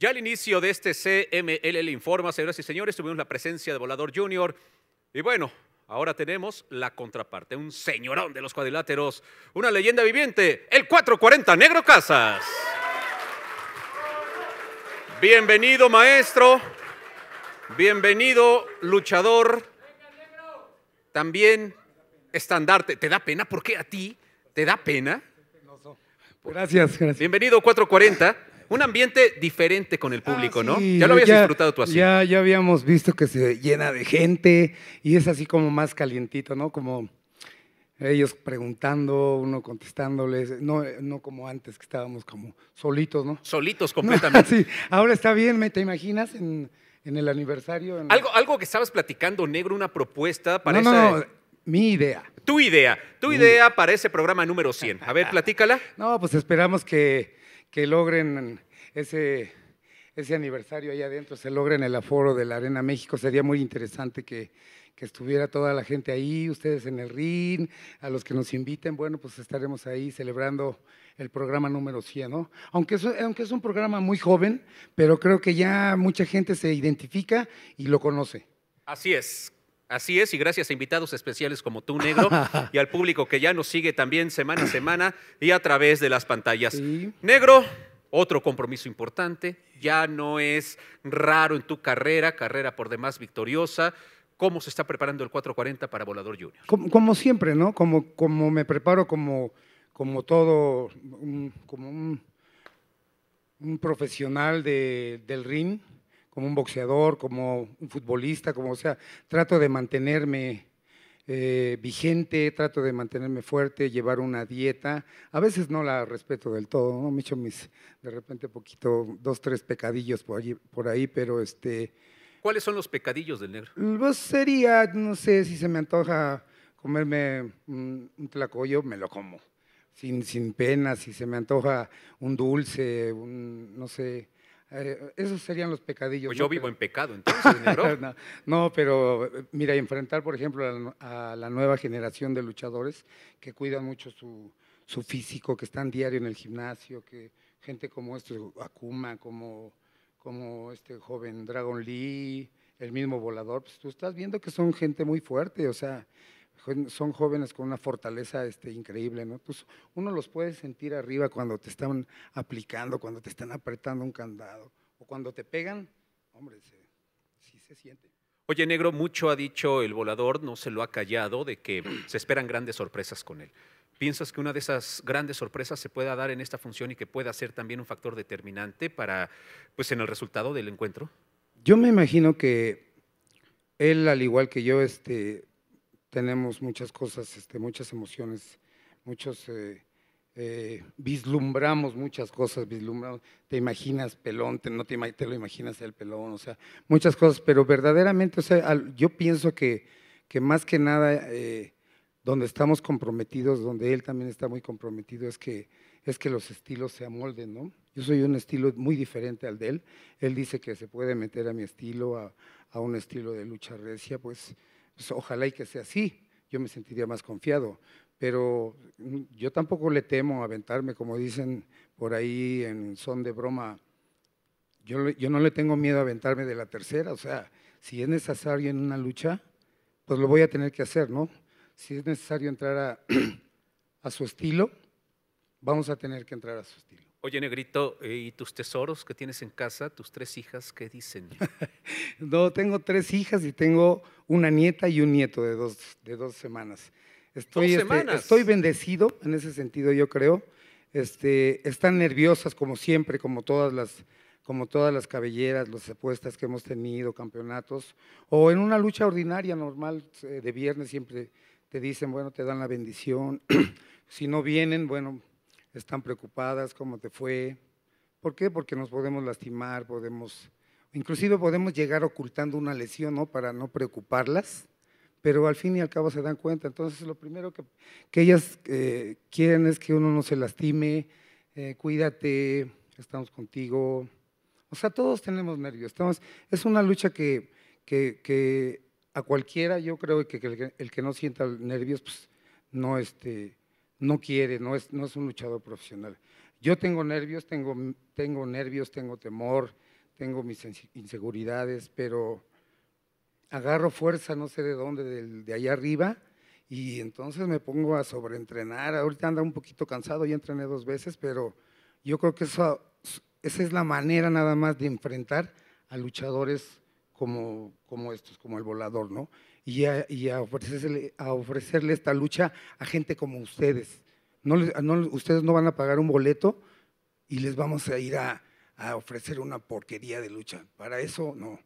Ya al inicio de este CMLL Informa, señoras y señores, tuvimos la presencia de Volador Junior. Y bueno, ahora tenemos la contraparte, un señorón de los cuadriláteros, una leyenda viviente, el 440 Negro Casas. Bienvenido, maestro. Bienvenido, luchador. También estandarte. ¿Te da pena? ¿Por qué a ti te da pena? Gracias, gracias. Bienvenido, 440 un ambiente diferente con el público, ah, ¿no? ya lo habías disfrutado tú así. Ya, ya habíamos visto que se llena de gente y es así como más calientito, ¿no? Como ellos preguntando, uno contestándoles, no, no como antes que estábamos como solitos, ¿no? Solitos completamente. sí, ahora está bien, ¿me te imaginas en, el aniversario? algo, algo que estabas platicando, negro, una propuesta para no, no, e- mi idea. Tu idea, tu idea para ese programa número 100. A ver, ah. platícala. No, pues esperamos que que logren ese, ese aniversario ahí adentro, se logren el aforo de la Arena México. Sería muy interesante que, estuviera toda la gente ahí, ustedes en el RIN, a los que nos inviten, bueno, pues estaremos ahí celebrando el programa número 100, ¿no? Aunque aunque es un programa muy joven, pero creo que ya mucha gente se identifica y lo conoce. Así es, Así es, y gracias a invitados especiales como tú, negro, y al público que ya nos sigue también semana a semana y a través de las pantallas. Negro, otro compromiso importante, ya no es raro en tu carrera, carrera por demás victoriosa. ¿Cómo se está preparando el 440 para Volador Junior? Como, siempre, ¿no? Como, como me preparo como, como todo, como un, un profesional de, del ring como un boxeador, como un futbolista, como sea, trato de mantenerme eh, vigente, trato de mantenerme fuerte, llevar una dieta. A veces no la respeto del todo, me echo mis, de repente, poquito, dos, tres pecadillos por, allí, por ahí, pero este... ¿Cuáles son los pecadillos del negro? Mm, pues sería, no sé, si se me antoja comerme un tlacoyo, me lo como, sin, sin pena, si se me antoja un dulce, un, no sé, eh, esos serían los pecadillos. Pues yo vivo en pecado, entonces, ¿no? pero mira, enfrentar, por ejemplo, a, la nueva generación de luchadores que cuidan mucho su, físico, que están diario en el gimnasio, que gente como este Akuma, como, como este joven Dragon Lee, el mismo volador, pues tú estás viendo que son gente muy fuerte, o sea, son jóvenes con una fortaleza este, increíble, ¿no? Pues uno los puede sentir arriba cuando te están aplicando, cuando te están apretando un candado, o cuando te pegan, hombre, sí se siente. Oye, negro, mucho ha dicho el volador, no se lo ha callado, de que se esperan grandes sorpresas con él. ¿Piensas que una de esas grandes sorpresas se pueda dar en esta función y que pueda ser también un factor determinante para, pues, en el resultado del encuentro? Yo me imagino que él, al igual que yo, este, tenemos muchas cosas, este, muchas emociones, muchos... Eh, eh, vislumbramos muchas cosas, vislumbramos, te imaginas pelón, te, no te, lo imaginas el pelón, o sea, muchas cosas, pero verdaderamente, o sea, yo pienso que, que, más que nada, eh, donde estamos comprometidos, donde él también está muy comprometido, es que, es que los estilos se amolden, ¿no? Yo soy un estilo muy diferente al de él, él dice que se puede meter a mi estilo, a, a un estilo de lucha recia, pues pues ojalá y que sea así, yo me sentiría más confiado. Pero mm, yo tampoco le temo aventarme, como dicen por ahí en son de broma, yo, no le tengo miedo a aventarme de la tercera, o sea, si es necesario en una lucha, pues lo voy a tener que hacer, ¿no? Si es necesario entrar a su estilo, vamos a tener que entrar a su estilo. Oye, negrito, ¿y tus tesoros que tienes en casa, tus tres hijas, qué dicen? no, tengo tres hijas y tengo una nieta y un nieto de dos, de dos semanas. Estoy, ¿Dos este, semanas? estoy bendecido en ese sentido, yo creo. Este, están nerviosas como siempre, como todas las, como todas las cabelleras, las apuestas que hemos tenido, campeonatos, o en una lucha ordinaria, normal, eh, de viernes siempre te dicen, bueno, te dan la bendición. si no vienen, bueno, están preocupadas, cómo te fue. ¿Por qué? Porque nos podemos lastimar, podemos, inclusive podemos llegar ocultando una lesión, ¿no? Para no preocuparlas, pero al fin y al cabo se dan cuenta. Entonces, lo primero que, ellas eh, quieren es que uno no se lastime, eh, cuídate, estamos contigo. O sea, todos tenemos nervios. Estamos, es una lucha que, que, a cualquiera, yo creo que el, que el, que no sienta nervios, pues no, este, no quiere, no es, un luchador profesional. Yo tengo nervios, tengo, nervios, tengo temor, tengo mis inseguridades, pero agarro fuerza, no sé de dónde, de, allá arriba, y entonces me pongo a sobreentrenar. Ahorita anda un poquito cansado, ya entrené dos veces, pero yo creo que esa es la manera nada más de enfrentar a luchadores como, como estos, como el volador, ¿no? y, a, ofrecerle, esta lucha a gente como ustedes. No, no, ustedes no van a pagar un boleto y les vamos a ir a, a ofrecer una porquería de lucha. Para eso no.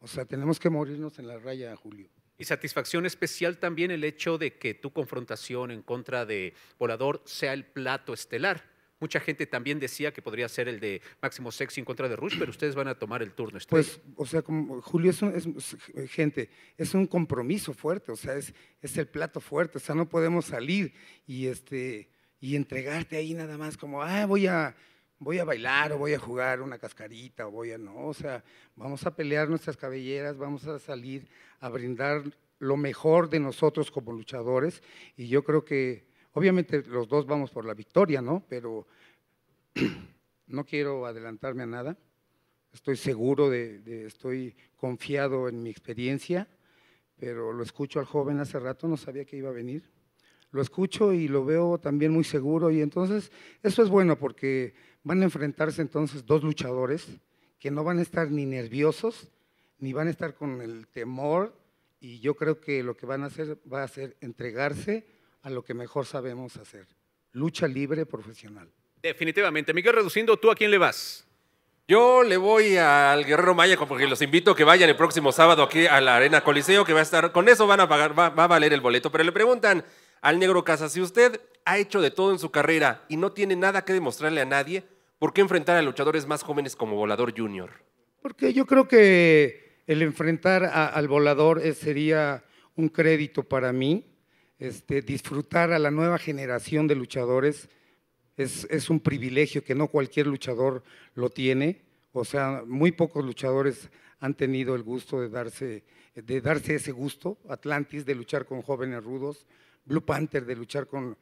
O sea, tenemos que morirnos en la raya, Julio. Y satisfacción especial también el hecho de que tu confrontación en contra de Volador sea el plato estelar Mucha gente también decía que podría ser el de Máximo Sexy en contra de Rush, pero ustedes van a tomar el turno. este Pues, o sea, como Julio, es, es, gente, es un compromiso fuerte, o sea, es, es el plato fuerte, o sea, no podemos salir y, este, y entregarte ahí nada más como, ah, voy a, voy a bailar o voy a jugar una cascarita o voy a, no, o sea, vamos a pelear nuestras cabelleras, vamos a salir a brindar lo mejor de nosotros como luchadores y yo creo que Obviamente los dos vamos por la victoria, ¿no? Pero no quiero adelantarme a nada. Estoy seguro, de, estoy confiado en mi experiencia, pero lo escucho al joven hace rato, no sabía que iba a venir. Lo escucho y lo veo también muy seguro y entonces eso es bueno porque van a enfrentarse entonces dos luchadores que no van a estar ni nerviosos ni van a estar con el temor y yo creo que lo que van a hacer va a ser entregarse a lo que mejor sabemos hacer, lucha libre profesional. Definitivamente. Miguel Reduciendo, ¿tú a quién le vas? Yo le voy al Guerrero Maya porque los invito a que vayan el próximo sábado aquí a la Arena Coliseo, que va a estar, con eso van a pagar, va, a valer el boleto. Pero le preguntan al Negro Casa, si usted ha hecho de todo en su carrera y no tiene nada que demostrarle a nadie, ¿por qué enfrentar a luchadores más jóvenes como Volador Junior? Porque yo creo que el enfrentar al Volador eh, sería un crédito para mí, este, disfrutar a la nueva generación de luchadores es, un privilegio que no cualquier luchador lo tiene. O sea, muy pocos luchadores han tenido el gusto de darse, de darse ese gusto. Atlantis de luchar con jóvenes rudos, Blue Panther de luchar con,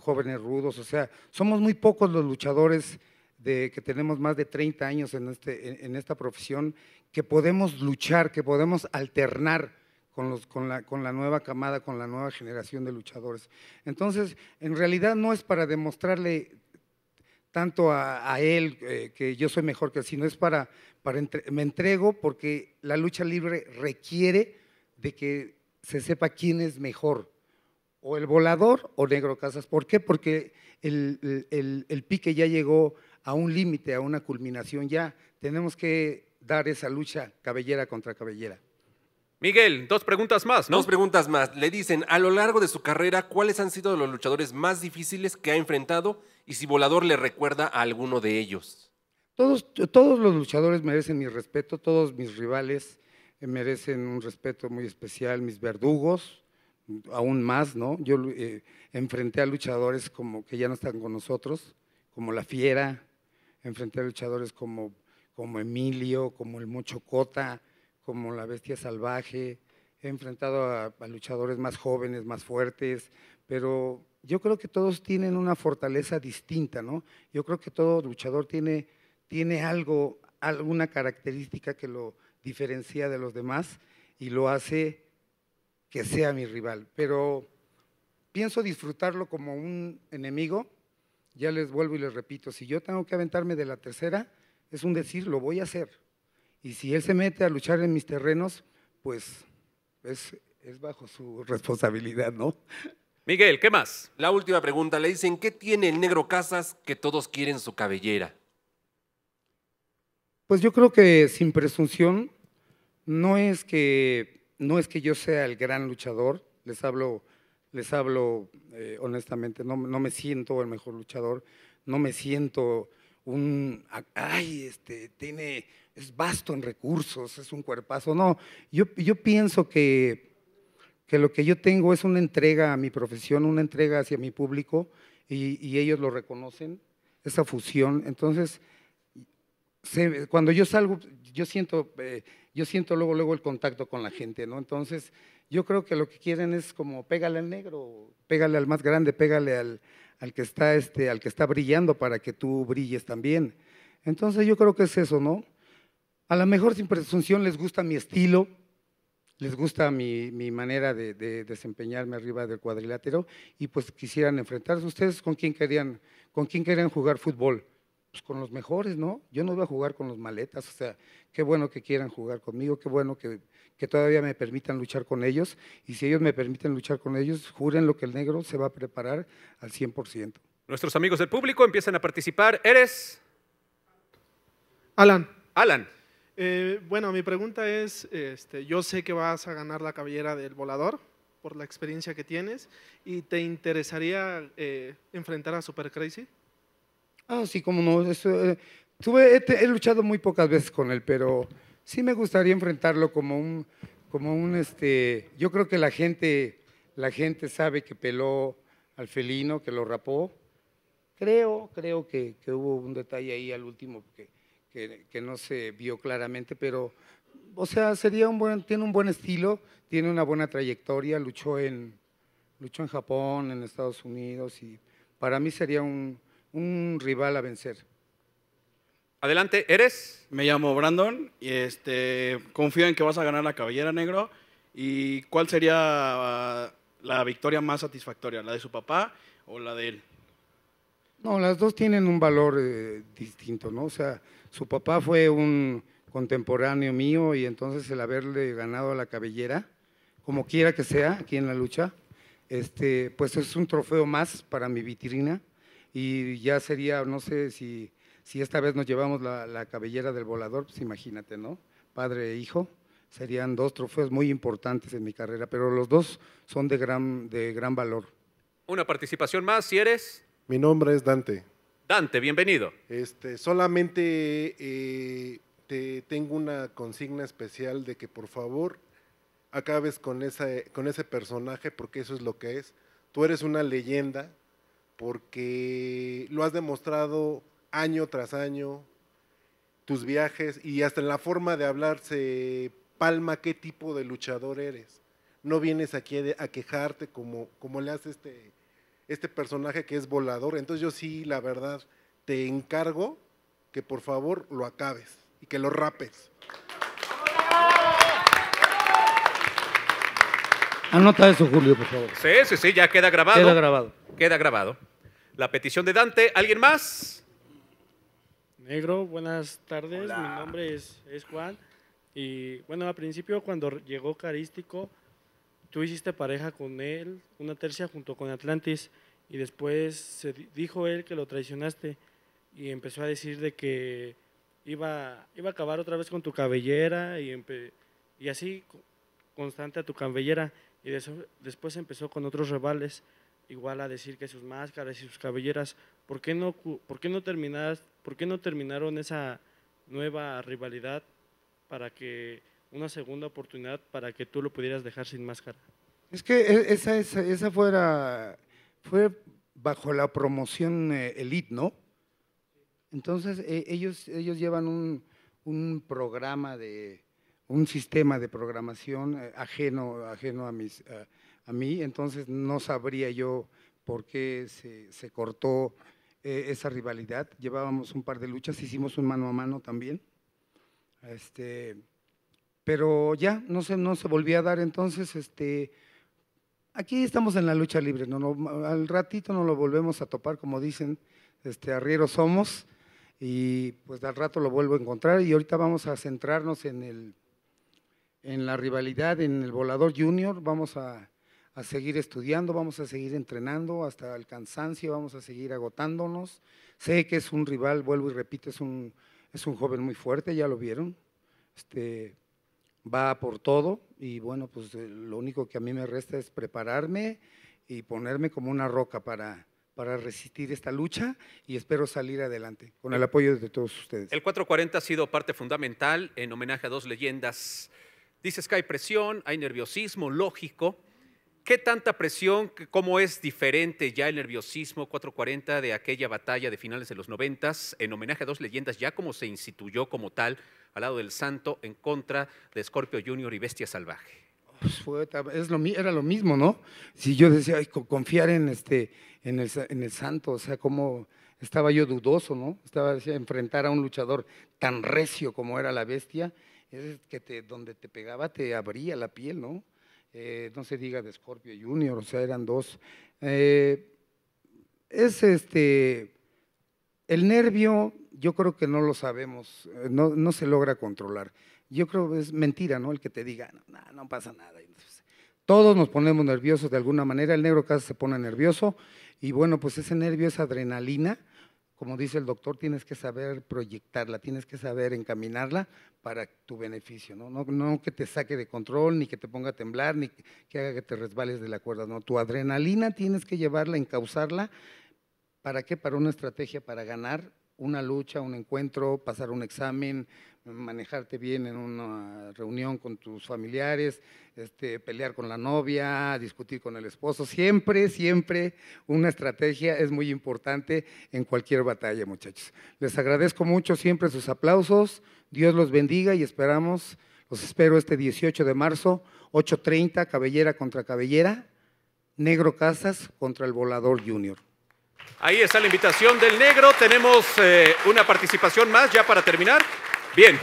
jóvenes rudos. O sea, somos muy pocos los luchadores de, que tenemos más de 30 años en, este, en esta profesión que podemos luchar, que podemos alternar con, la, nueva camada, con la nueva generación de luchadores. Entonces, en realidad no es para demostrarle tanto a, él eh, que yo soy mejor que él, sino es para, para me entrego porque la lucha libre requiere de que se sepa quién es mejor, o el volador o Negro Casas. ¿Por qué? Porque el pique ya llegó a un límite, a una culminación ya. Tenemos que dar esa lucha cabellera contra cabellera. Miguel, dos preguntas más, Dos preguntas más. Le dicen, a lo largo de su carrera, ¿cuáles han sido los luchadores más difíciles que ha enfrentado y si Volador le recuerda a alguno de ellos? Todos, todos los luchadores merecen mi respeto, todos mis rivales eh, merecen un respeto muy especial, mis verdugos, aún más, ¿no? Yo eh, enfrenté a luchadores como que ya no están con nosotros, como La Fiera, enfrenté a luchadores como, como Emilio, como el Mocho Cota, como la bestia salvaje, he enfrentado a, luchadores más jóvenes, más fuertes, pero yo creo que todos tienen una fortaleza distinta, ¿no? Yo creo que todo luchador tiene, tiene algo, alguna característica que lo diferencia de los demás y lo hace que sea mi rival. Pero pienso disfrutarlo como un enemigo. Ya les vuelvo y les repito, si yo tengo que aventarme de la tercera, es un decir, lo voy a hacer. Y si él se mete a luchar en mis terrenos, pues es, bajo su responsabilidad, ¿no? Miguel, ¿qué más? La última pregunta. Le dicen, ¿qué tiene el negro Casas que todos quieren su cabellera? Pues yo creo que sin presunción, no es que, no es que yo sea el gran luchador, les hablo, les hablo eh, honestamente, no, no me siento el mejor luchador, no me siento un, ay, este, tiene, es vasto en recursos, es un cuerpazo. No, yo, pienso que, que lo que yo tengo es una entrega a mi profesión, una entrega hacia mi público y, ellos lo reconocen, esa fusión. Entonces, cuando yo salgo, yo siento, eh, yo siento luego, luego el contacto con la gente, ¿no? Entonces, yo creo que lo que quieren es como pégale al negro, pégale al más grande, pégale al, al que está, este, al que está brillando para que tú brilles también. Entonces yo creo que es eso, ¿no? A lo mejor sin presunción les gusta mi estilo, les gusta mi, manera de, desempeñarme arriba del cuadrilátero y pues quisieran enfrentarse. ¿Ustedes con quién querían, con quién querían jugar fútbol? Pues con los mejores, ¿no? Yo no voy a jugar con los maletas, o sea, qué bueno que quieran jugar conmigo, qué bueno que que todavía me permitan luchar con ellos y si ellos me permiten luchar con ellos, juren lo que el negro se va a preparar al 100%. Nuestros amigos del público empiezan a participar. ¿Eres? Alan. Alan. Eh, bueno, mi pregunta es, este, yo sé que vas a ganar la cabellera del volador por la experiencia que tienes y te interesaría eh, enfrentar a Super Crazy. Ah, sí, cómo no. Eh, he, luchado muy pocas veces con él, pero sí me gustaría enfrentarlo como un, como un, este, yo creo que la gente, la gente sabe que peló al felino, que lo rapó. Creo, creo que, hubo un detalle ahí al último que, no se vio claramente, pero, o sea, sería un buen, tiene un buen estilo, tiene una buena trayectoria, luchó en, luchó en Japón, en Estados Unidos y para mí sería un rival a vencer. Adelante, ¿eres? Me llamo Brandon y este, confío en que vas a ganar la cabellera negro. ¿Y cuál sería ah, la victoria más satisfactoria? ¿La de su papá o la de él? No, las dos tienen un valor eh, distinto, ¿no? O sea, su papá fue un contemporáneo mío y entonces el haberle ganado la cabellera, como quiera que sea, aquí en la lucha, este, pues es un trofeo más para mi vitrina y ya sería, no sé si si esta vez nos llevamos la, cabellera del volador, pues imagínate, ¿no? Padre e hijo, serían dos trofeos muy importantes en mi carrera, pero los dos son de gran, de gran valor. Una participación más, si eres. Mi nombre es Dante. Dante, bienvenido. Este, solamente eh, te tengo una consigna especial de que por favor acabes con, esa, con ese personaje porque eso es lo que es. Tú eres una leyenda porque lo has demostrado año tras año, tus viajes y hasta en la forma de hablar se palma qué tipo de luchador eres. No vienes aquí a quejarte como, como le hace este, este personaje que es volador. Entonces yo sí, la verdad, te encargo que por favor lo acabes y que lo rapes. Anota eso, Julio, por favor. Sí, sí, sí, ya queda grabado. Queda grabado. Queda grabado. La petición de Dante. ¿Alguien más? Negro, buenas tardes. Mi nombre es, Juan. Y bueno, al principio cuando llegó Carístico, tú hiciste pareja con él, una tercia junto con Atlantis, y después se dijo él que lo traicionaste y empezó a decir de que iba, iba a acabar otra vez con tu cabellera y, así constante a tu cabellera. Y después empezó con otros rivales igual a decir que sus máscaras y sus cabelleras, ¿por qué no, por no, por no terminaron esa nueva rivalidad para que una segunda oportunidad para que tú lo pudieras dejar sin máscara? Es que e-, esa, esa, fuera, fue bajo la promoción eh, Elite, ¿no? Entonces e-, ellos, ellos llevan un, un programa de, un sistema de programación eh, ajeno, ajeno a mis a mí, entonces no sabría yo por qué se, cortó eh, esa rivalidad. Llevábamos un par de luchas, hicimos un mano a mano también. Este, pero ya no se, no se volvía a dar entonces, este, aquí estamos en la lucha libre, ¿no? al ratito nos lo volvemos a topar, como dicen, este, Arriero somos, y pues al rato lo vuelvo a encontrar y ahorita vamos a centrarnos en, el, en la rivalidad, en el volador junior, vamos a, seguir estudiando, vamos a seguir entrenando hasta el cansancio, vamos a seguir agotándonos. Sé que es un rival, vuelvo y repito, es un, es un joven muy fuerte, ya lo vieron. Este, va por todo y bueno, pues eh, lo único que a mí me resta es prepararme y ponerme como una roca para, para resistir esta lucha y espero salir adelante con el apoyo de todos ustedes. El 440 ha sido parte fundamental en homenaje a dos leyendas. Dices que hay presión, hay nerviosismo, lógico, ¿Qué tanta presión, cómo es diferente ya el nerviosismo 440 de aquella batalla de finales de los 90 en homenaje a dos leyendas, ya como se instituyó como tal al lado del Santo en contra de Scorpio Junior y Bestia Salvaje? Fue, pues, era lo mismo, ¿no? Si yo decía, confiar en, este, en, el, Santo, o sea, cómo estaba yo dudoso, ¿no? Estaba enfrentar a un luchador tan recio como era la Bestia, es que te, donde te pegaba te abría la piel, ¿no? Eh, no se diga de Scorpio Junior, o sea, eran dos. Eh, es este, el nervio, yo creo que no lo sabemos, eh, no, se logra controlar. Yo creo que es mentira, ¿no? El que te diga, no, pasa nada. todos nos ponemos nerviosos de alguna manera, el negro casi se pone nervioso y bueno, pues ese nervio es adrenalina como dice el doctor, tienes que saber proyectarla, tienes que saber encaminarla para tu beneficio, ¿no? No, no que te saque de control, ni que te ponga a temblar, ni que, haga que te resbales de la cuerda, ¿no? Tu adrenalina tienes que llevarla, encauzarla, ¿para qué? Para una estrategia, para ganar una lucha, un encuentro, pasar un examen, manejarte bien en una reunión con tus familiares, este, pelear con la novia, discutir con el esposo. Siempre, siempre una estrategia es muy importante en cualquier batalla, muchachos. Les agradezco mucho siempre sus aplausos. Dios los bendiga y esperamos, los espero este 18 de marzo, 8.30, cabellera contra cabellera, Negro Casas contra el Volador Junior. Ahí está la invitación del negro. Tenemos eh, una participación más ya para terminar. Bien.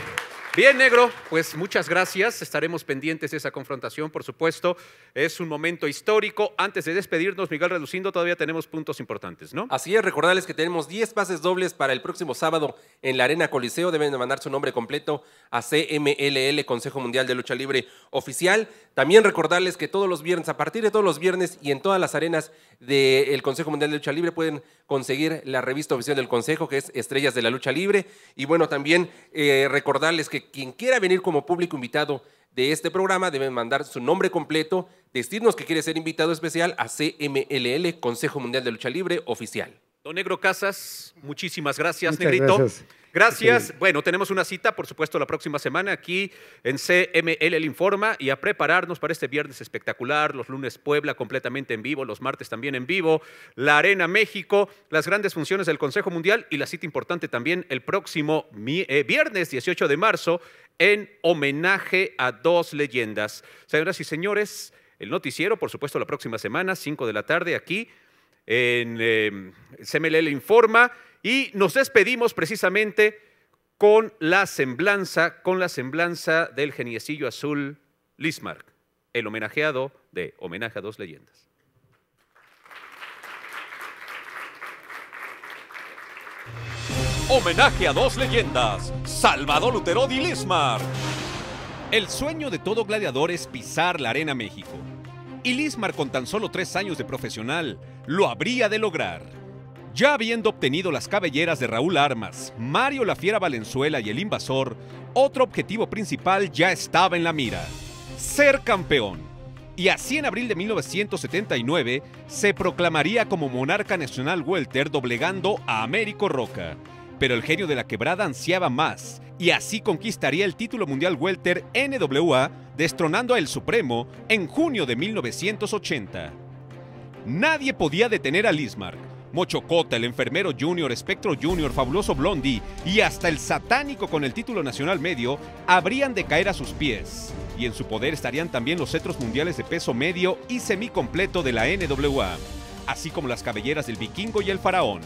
Bien, negro, pues muchas gracias. Estaremos pendientes de esa confrontación, por supuesto. Es un momento histórico. Antes de despedirnos, Miguel Reducindo, todavía tenemos puntos importantes, ¿no? Así es, recordarles que tenemos 10 pases dobles para el próximo sábado en la Arena Coliseo. Deben mandar su nombre completo a CMLL, Consejo Mundial de Lucha Libre Oficial. También recordarles que todos los viernes, a partir de todos los viernes y en todas las arenas del Consejo Mundial de Lucha Libre, pueden conseguir la revista oficial del Consejo, que es Estrellas de la Lucha Libre. Y bueno, también eh, recordarles que quien quiera venir como público invitado de este programa debe mandar su nombre completo, decirnos que quiere ser invitado especial a CMLL, Consejo Mundial de Lucha Libre Oficial. Don Negro Casas, muchísimas gracias, Negrito. Gracias. Bueno, tenemos una cita, por supuesto, la próxima semana aquí en CML El Informa y a prepararnos para este viernes espectacular, los lunes Puebla completamente en vivo, los martes también en vivo, la Arena México, las grandes funciones del Consejo Mundial y la cita importante también el próximo eh, viernes 18 de marzo en homenaje a dos leyendas. Señoras y señores, el noticiero, por supuesto, la próxima semana, 5 de la tarde aquí en eh, CML CML Informa y nos despedimos precisamente con la semblanza, con la semblanza del geniecillo azul Lismar, el homenajeado de Homenaje a dos leyendas. Homenaje a dos leyendas, Salvador Lutero y Lismar. El sueño de todo gladiador es pisar la arena México. Y Lismar, con tan solo tres años de profesional, lo habría de lograr. Ya habiendo obtenido las cabelleras de Raúl Armas, Mario La Fiera Valenzuela y el Invasor, otro objetivo principal ya estaba en la mira, ser campeón. Y así en abril de 1979 se proclamaría como monarca nacional welter doblegando a Américo Roca. Pero el genio de la quebrada ansiaba más y así conquistaría el título mundial welter NWA destronando a El Supremo en junio de 1980. Nadie podía detener a Lismarck Cota, el enfermero Junior, Espectro Junior, Fabuloso Blondie y hasta el satánico con el título nacional medio habrían de caer a sus pies. Y en su poder estarían también los cetros mundiales de peso medio y semicompleto de la NWA, así como las cabelleras del vikingo y el faraón.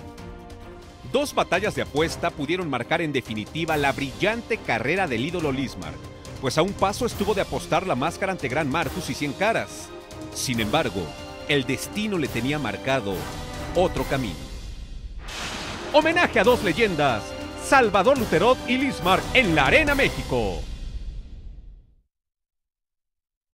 Dos batallas de apuesta pudieron marcar en definitiva la brillante carrera del ídolo Lismar, pues a un paso estuvo de apostar la máscara ante Gran Marcus y Cien Caras. Sin embargo, el destino le tenía marcado otro camino. Homenaje a dos leyendas, Salvador Luterot y Lismar en la Arena México.